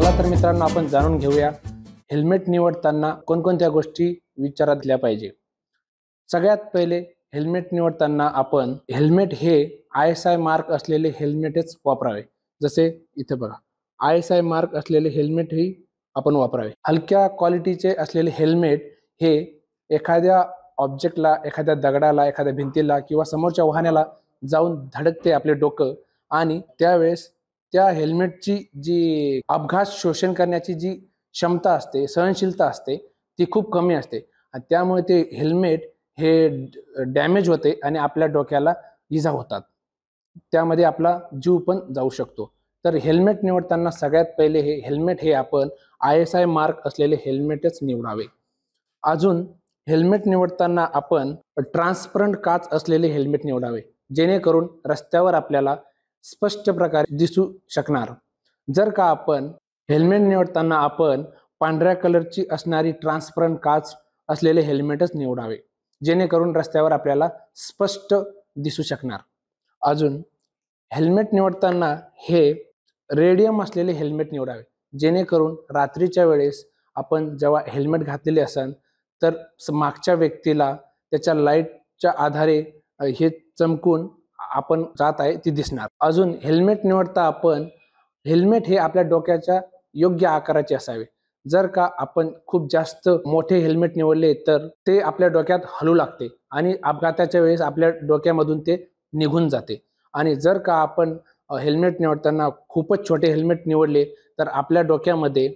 चला तर मित्रांनो आपण जाणून घेऊया हेल्मेट निवडताना कोणकोणत्या गोष्टी विचारात घ्या पाहिजे सगळ्यात पहिले हेल्मेट निवडताना आपण हेल्मेट हे आय एस आय मार्क असलेले हेल्मेटच वापरावे जसे इथे बघा आय एस आय मार्क असलेले हेल्मेट ही आपण वापरावे हलक्या क्वालिटीचे असलेले हेल्मेट हे एखाद्या ऑब्जेक्टला एखाद्या दगडाला एखाद्या भिंतीला किंवा समोरच्या वाहनाला जाऊन धडकते आपले डोकं आणि त्यावेळेस त्या हेल्मेटची जी अपघात शोषण करण्याची जी क्षमता असते सहनशीलता असते ती खूप कमी असते आणि त्यामुळे ते हेल्मेट हे डॅमेज होते आणि आपल्या डोक्याला इजा होतात त्यामध्ये आपला जीव पण जाऊ शकतो तर हेल्मेट निवडताना सगळ्यात पहिले हे हेल्मेट हे आपण आय एस आय मार्क असलेले हेल्मेटच निवडावे अजून हेल्मेट निवडताना आपण ट्रान्सपरंट काच असलेले हेल्मेट निवडावे जेणेकरून रस्त्यावर आपल्याला स्पष्ट प्रकारे दिसू शकणार जर का आपण हेल्मेट निवडताना आपण पांढऱ्या कलरची असणारी ट्रान्सपरंट काच असलेले हेल्मेटच निवडावे जेणेकरून रस्त्यावर आपल्याला स्पष्ट दिसू शकणार अजून हेल्मेट निवडताना हे रेडियम असलेले हेल्मेट निवडावे जेणेकरून रात्रीच्या वेळेस आपण जेव्हा हेल्मेट घातलेले असाल तर मागच्या व्यक्तीला त्याच्या लाईटच्या आधारे हे चमकून आपण जात आहे ती दिसणार अजून हेल्मेट निवडता आपण हेल्मेट हे आपल्या डोक्याच्या योग्य आकाराचे असावे जर का आपण खूप जास्त मोठे हेल्मेट निवडले तर ते आपल्या डोक्यात हलू लागते आणि अपघाताच्या वेळेस आपल्या डोक्यामधून ते निघून जाते आणि जर का आपण हेल्मेट निवडताना खूपच छोटे हेल्मेट निवडले तर आपल्या डोक्यामध्ये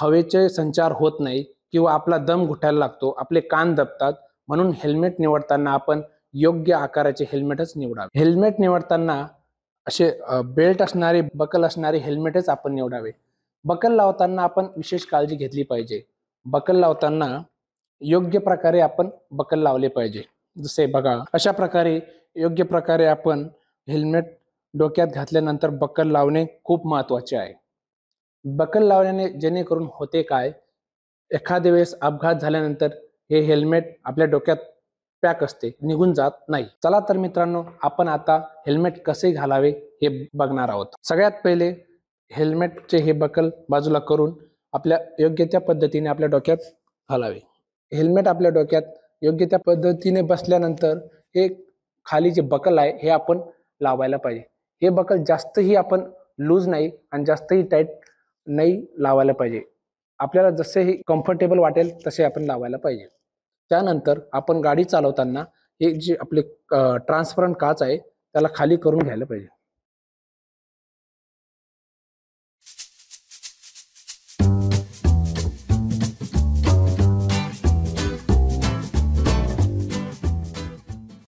हवेचे संचार होत नाही किंवा आपला दम घुटायला लागतो आपले कान दबतात म्हणून हेल्मेट निवडताना आपण योग्य आकाराचे हेल्मेटच निवडावे हेल्मेट निवडताना असे बेल्ट असणारे बकल असणारे हेल्मेटच आपण निवडावे बकल लावताना आपण विशेष काळजी घेतली पाहिजे बकल लावताना योग्य प्रकारे आपण बकल लावले पाहिजे जसे बघा अशा प्रकारे योग्य प्रकारे आपण हेल्मेट डोक्यात घातल्यानंतर बकल लावणे खूप महत्त्वाचे आहे बकल लावण्याने जेणेकरून होते काय एखाद्या वेळेस अपघात झाल्यानंतर हे हेल्मेट आपल्या डोक्यात पॅक असते निघून जात नाही चला तर मित्रांनो आपण आता हेल्मेट कसे घालावे हे बघणार आहोत सगळ्यात पहिले हेल्मेटचे हे बकल बाजूला करून आपल्या योग्य त्या पद्धतीने आपल्या डोक्यात घालावे हेल्मेट आपल्या डोक्यात योग्य त्या पद्धतीने बसल्यानंतर हे खाली जे बकल आहे हे आपण लावायला पाहिजे हे बकल जास्तही आपण लूज नाही आणि जास्तही टाईट नाही लावायला पाहिजे आपल्याला जसेही कम्फर्टेबल वाटेल तसे आपण लावायला पाहिजे त्यानंतर आपण गाडी चालवताना हे जे आपले ट्रान्सपरंट काच आहे त्याला खाली करून घ्यायला पाहिजे